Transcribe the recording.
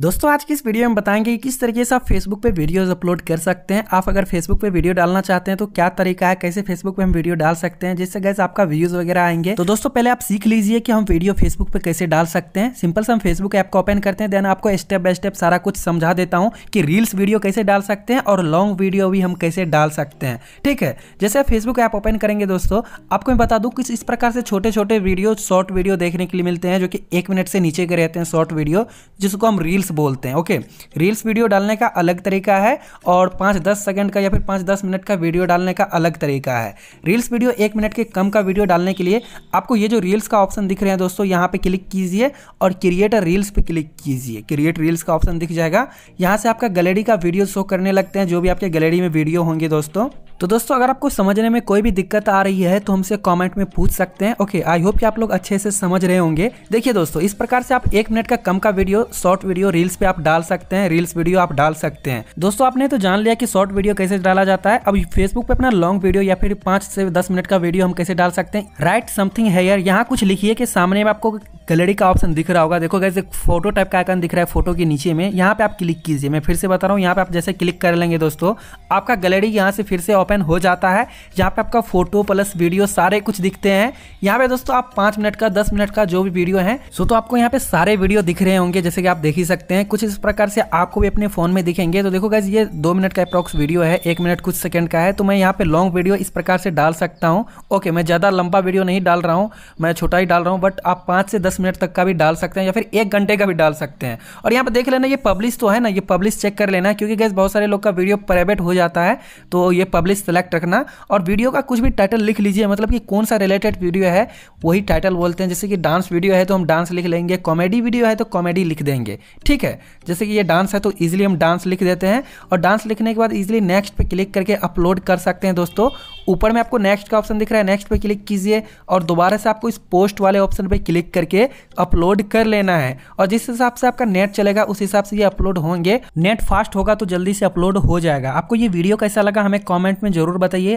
दोस्तों आज की इस वीडियो में बताएंगे कि किस तरीके से आप फेसबुक पे वीडियोस अपलोड कर सकते हैं आप अगर फेसबुक पे वीडियो डालना चाहते हैं तो क्या तरीका है कैसे फेसबुक पे हम वीडियो डाल सकते हैं जिससे गैस आपका व्यूज वगैरह आएंगे तो दोस्तों पहले आप सीख लीजिए कि हम वीडियो फेसबुक पे कैसे डाल सकते हैं सिंपल से हम फेसबुक ऐप को ओपन करते हैं देन आपको स्टेप बाय स्टेप सारा कुछ समझा देता हूँ कि रील्स वीडियो कैसे डाल सकते हैं और लॉन्ग वीडियो भी हम कैसे डाल सकते हैं ठीक है जैसे आप फेसबुक ऐप ओपन करेंगे दोस्तों आपको मैं बता दूँ किस इस प्रकार से छोटे छोटे वीडियो शॉर्ट वीडियो देखने के लिए मिलते हैं जो कि एक मिनट से नीचे के रहते हैं शॉर्ट वीडियो जिसको हम रील्स रील्स बोलते हैं ओके रील्स वीडियो डालने का अलग तरीका है और पाँच दस सेकेंड का या फिर पाँच दस मिनट का वीडियो डालने का अलग तरीका है रील्स वीडियो एक मिनट के कम का वीडियो डालने के लिए आपको ये जो रील्स का ऑप्शन दिख रहे हैं दोस्तों यहाँ पर क्लिक कीजिए और क्रिएट रील्स पर क्लिक कीजिए क्रिएट रील्स का ऑप्शन दिख जाएगा यहाँ से आपका गैलरी का वीडियो शो करने लगते हैं जो भी आपके गैलरी में वीडियो होंगे दोस्तों तो दोस्तों अगर आपको समझने में कोई भी दिक्कत आ रही है तो हमसे कमेंट में पूछ सकते हैं ओके आई होप कि आप लोग अच्छे से समझ रहे होंगे देखिए दोस्तों इस प्रकार से आप एक मिनट का कम का वीडियो शॉर्ट वीडियो रील्स पे आप डाल सकते हैं रील्स वीडियो आप डाल सकते हैं दोस्तों आपने तो जान लिया की शॉर्ट वीडियो कैसे डाला जाता है अब फेसबुक पे अपना लॉन्ग वीडियो या फिर पांच से दस मिनट का वीडियो हम कैसे डाल सकते हैं राइट समथिंग है यार यहाँ कुछ लिखिए कि सामने में आपको गैलरी का ऑप्शन दिख रहा होगा देखो कैसे फोटो टाइप का आइकन दिख रहा है फोटो के नीचे में यहाँ पे आप क्लिक कीजिए मैं फिर से बता रहा हूँ यहाँ पे आप जैसे क्लिक कर लेंगे दोस्तों आपका गैलरी यहाँ से फिर से ओपन हो जाता है यहाँ पे आपका फोटो प्लस वीडियो सारे कुछ दिखते हैं यहाँ पे दोस्तों आप पांच मिनट का दस मिनट का जो भी वीडियो है सो तो आपको यहाँ पे सारे वीडियो दिख रहे होंगे जैसे कि आप देख ही सकते हैं कुछ इस प्रकार से आपको भी अपने फोन में दिखेंगे तो देखो गैस ये दो मिनट का अप्रोक्स वीडियो है एक मिनट कुछ सेकंड का है तो मैं यहाँ पे लॉन्ग वीडियो इस प्रकार से डाल सकता हूँ ओके मैं ज़्यादा लंबा वीडियो नहीं डाल रहा हूँ मैं छोटा ही डाल रहा हूँ बट आप पांच से दस मिनट तक का भी डाल सकते हैं या फिर एक घंटे का भी डाल सकते हैं और यहाँ पर देख लेना ये पब्लिश तो है ना ये पब्लिश चेक कर लेना क्योंकि गैस बहुत सारे लोग का वीडियो प्राइवेट हो जाता है तो ये पब्लिश सेलेक्ट रखना और वीडियो का कुछ भी टाइटल लिख लीजिए मतलब कि कौन सा रिलेटेड वीडियो है वही टाइटल बोलते हैं जैसे कि डांस वीडियो है तो हम डांस लिख लेंगे कॉमेडी वीडियो है तो कॉमेडी लिख देंगे ठीक है जैसे कि ये डांस है तो ईजिली हम डांस लिख देते हैं और डांस लिखने के बाद ईजिली नेक्स्ट पर क्लिक करके अपलोड कर सकते हैं दोस्तों ऊपर में आपको नेक्स्ट का ऑप्शन दिख रहा है नेक्स्ट पे क्लिक कीजिए और दोबारा से आपको इस पोस्ट वाले ऑप्शन पे क्लिक करके अपलोड कर लेना है और जिस हिसाब से आपका नेट चलेगा उस हिसाब से ये अपलोड होंगे नेट फास्ट होगा तो जल्दी से अपलोड हो जाएगा आपको ये वीडियो कैसा लगा हमें कॉमेंट में जरूर बताइए